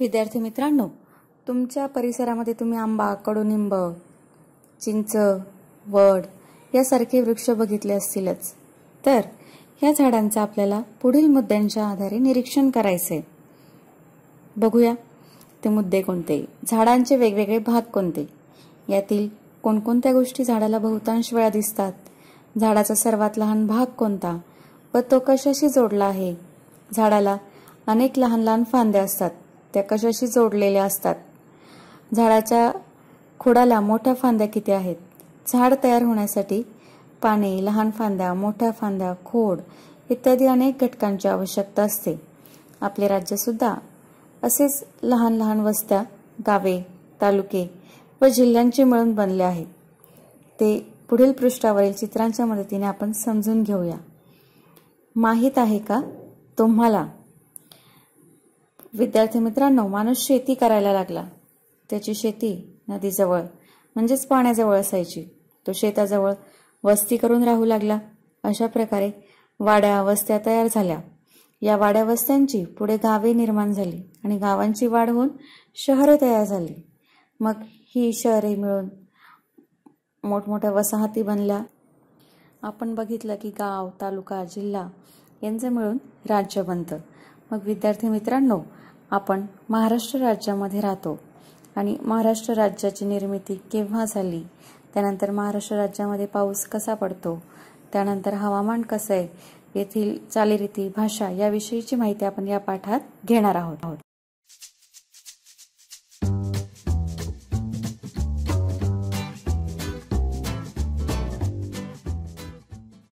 विद्यार्थी मित्रांनो तुमच्या परिसरामध्ये तुम्ही आंबा कडुनिंब चिंच वड यासारखे वृक्ष बघितले असतीलच तर ह्या झाडांचं आपल्याला पुढील मुद्द्यांच्या आधारे निरीक्षण करायचं आहे बघूया ते मुद्दे कोणते झाडांचे वेगवेगळे भाग कोणते यातील कोणकोणत्या गोष्टी झाडाला बहुतांश वेळा दिसतात झाडाचा सर्वात लहान भाग कोणता व तो कशाशी जोडला आहे झाडाला अनेक लहान लहान फांद्या असतात त्या कशाशी जोडलेल्या असतात झाडाच्या खोडाला मोठ्या फांद्या किती आहेत झाड तयार होण्यासाठी पाने लहान फांद्या मोठ्या फांद्या खोड इत्यादी अनेक घटकांची आवश्यकता असते आपले राज्यसुद्धा असेच लहान लहान वस्त्या गावे तालुके व जिल्ह्यांचे मिळून बनले आहेत ते पुढील पृष्ठावरील चित्रांच्या मदतीने आपण समजून घेऊया माहीत आहे का तुम्हाला विद्यार्थी मित्रांनो माणूस शेती करायला लागला त्याची शेती नदीजवळ म्हणजेच पाण्याजवळ असायची तो शेताजवळ वस्ती करून राहू लागला अशा प्रकारे वाड्या वस्त्या तयार झाल्या या वाड्या वस्त्यांची पुढे गावे निर्माण झाली आणि गावांची वाढ होऊन शहरे तयार झाली मग ही शहरे मिळून मोठमोठ्या वसाहती बनल्या आपण बघितलं की गाव तालुका जिल्हा यांचं मिळून राज्य बनतं मग विद्यार्थी मित्रांनो आपण महाराष्ट्र राज्यामध्ये राहतो आणि महाराष्ट्र राज्याची निर्मिती केव्हा झाली त्यानंतर महाराष्ट्र राज्यामध्ये पाऊस कसा पडतो त्यानंतर हवामान कसं आहे येथील चालीरीती भाषा याविषयीची माहिती आपण या पाठात घेणार आहोत